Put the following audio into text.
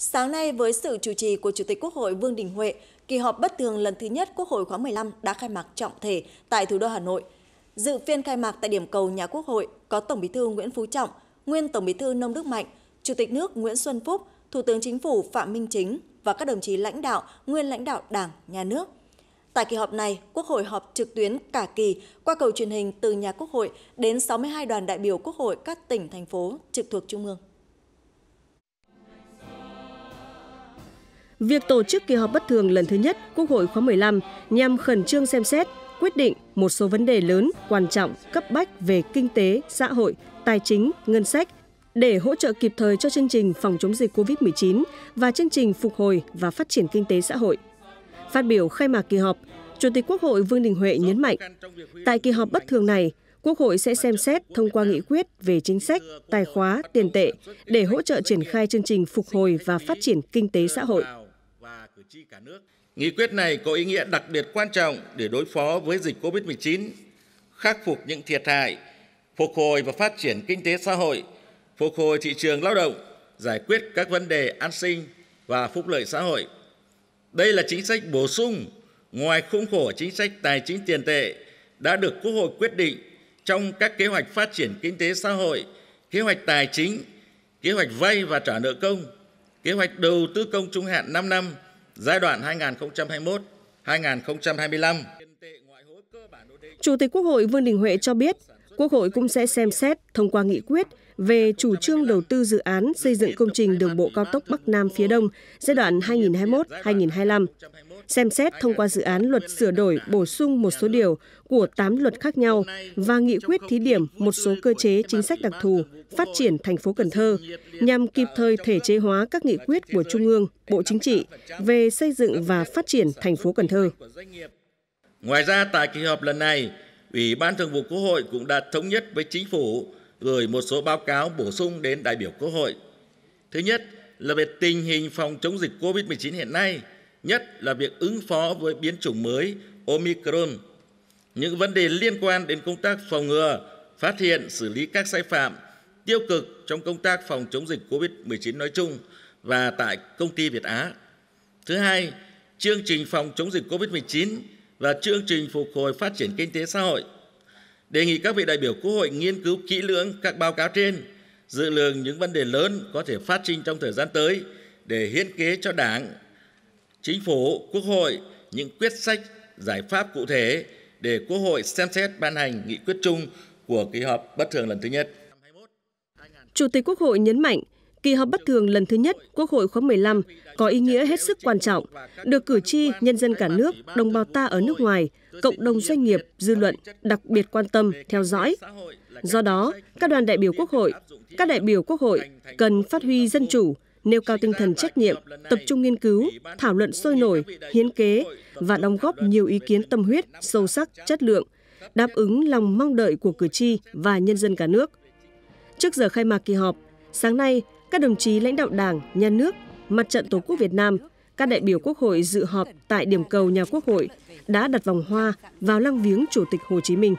Sáng nay với sự chủ trì của Chủ tịch Quốc hội Vương Đình Huệ, kỳ họp bất thường lần thứ nhất Quốc hội khóa 15 đã khai mạc trọng thể tại thủ đô Hà Nội. Dự phiên khai mạc tại điểm cầu nhà Quốc hội có Tổng Bí thư Nguyễn Phú Trọng, nguyên Tổng Bí thư Nông Đức Mạnh, Chủ tịch nước Nguyễn Xuân Phúc, Thủ tướng Chính phủ Phạm Minh Chính và các đồng chí lãnh đạo, nguyên lãnh đạo Đảng, Nhà nước. Tại kỳ họp này, Quốc hội họp trực tuyến cả kỳ qua cầu truyền hình từ nhà Quốc hội đến 62 đoàn đại biểu Quốc hội các tỉnh, thành phố trực thuộc Trung ương. Việc tổ chức kỳ họp bất thường lần thứ nhất Quốc hội khóa 15 nhằm khẩn trương xem xét, quyết định một số vấn đề lớn, quan trọng, cấp bách về kinh tế, xã hội, tài chính, ngân sách để hỗ trợ kịp thời cho chương trình phòng chống dịch COVID-19 và chương trình phục hồi và phát triển kinh tế xã hội. Phát biểu khai mạc kỳ họp, Chủ tịch Quốc hội Vương Đình Huệ nhấn mạnh, tại kỳ họp bất thường này, Quốc hội sẽ xem xét thông qua nghị quyết về chính sách, tài khóa, tiền tệ để hỗ trợ triển khai chương trình phục hồi và phát triển kinh tế xã hội cử tri cả nước. Nghị quyết này có ý nghĩa đặc biệt quan trọng để đối phó với dịch COVID-19, khắc phục những thiệt hại, phục hồi và phát triển kinh tế xã hội, phục hồi thị trường lao động, giải quyết các vấn đề an sinh và phúc lợi xã hội. Đây là chính sách bổ sung ngoài khung khổ chính sách tài chính tiền tệ đã được Quốc hội quyết định trong các kế hoạch phát triển kinh tế xã hội, kế hoạch tài chính, kế hoạch vay và trả nợ công, kế hoạch đầu tư công trung hạn 5 năm giai đoạn 2021 2025. Chủ tịch Quốc hội Vương Đình Huệ cho biết, Quốc hội cũng sẽ xem xét thông qua nghị quyết về chủ trương đầu tư dự án xây dựng công trình đường bộ cao tốc Bắc Nam phía Đông giai đoạn 2021-2025 xem xét thông qua dự án luật sửa đổi bổ sung một số điều của 8 luật khác nhau và nghị quyết thí điểm một số cơ chế chính sách đặc thù phát triển thành phố Cần Thơ nhằm kịp thời thể chế hóa các nghị quyết của Trung ương, Bộ Chính trị về xây dựng và phát triển thành phố Cần Thơ. Ngoài ra tại kỳ họp lần này, Ủy ban Thường vụ Quốc hội cũng đã thống nhất với Chính phủ gửi một số báo cáo bổ sung đến đại biểu Quốc hội. Thứ nhất là về tình hình phòng chống dịch COVID-19 hiện nay – nhất là việc ứng phó với biến chủng mới Omicron. Những vấn đề liên quan đến công tác phòng ngừa, phát hiện, xử lý các sai phạm tiêu cực trong công tác phòng chống dịch COVID-19 nói chung và tại công ty Việt Á. Thứ hai, chương trình phòng chống dịch COVID-19 và chương trình phục hồi phát triển kinh tế xã hội. Đề nghị các vị đại biểu Quốc hội nghiên cứu kỹ lưỡng các báo cáo trên, dự lường những vấn đề lớn có thể phát sinh trong thời gian tới để hiến kế cho Đảng, Chính phủ, Quốc hội những quyết sách, giải pháp cụ thể để Quốc hội xem xét ban hành nghị quyết chung của kỳ họp bất thường lần thứ nhất. Chủ tịch Quốc hội nhấn mạnh, kỳ họp bất thường lần thứ nhất Quốc hội khóa 15 có ý nghĩa hết sức quan trọng, được cử tri, nhân dân cả nước, đồng bào ta ở nước ngoài, cộng đồng doanh nghiệp, dư luận đặc biệt quan tâm, theo dõi. Do đó, các đoàn đại biểu Quốc hội, các đại biểu Quốc hội cần phát huy dân chủ, nêu cao tinh thần trách nhiệm, tập trung nghiên cứu, thảo luận sôi nổi, hiến kế và đóng góp nhiều ý kiến tâm huyết, sâu sắc, chất lượng, đáp ứng lòng mong đợi của cử tri và nhân dân cả nước. Trước giờ khai mạc kỳ họp, sáng nay, các đồng chí lãnh đạo Đảng, Nhà nước, Mặt trận Tổ quốc Việt Nam, các đại biểu Quốc hội dự họp tại điểm cầu nhà Quốc hội đã đặt vòng hoa vào lăng viếng Chủ tịch Hồ Chí Minh.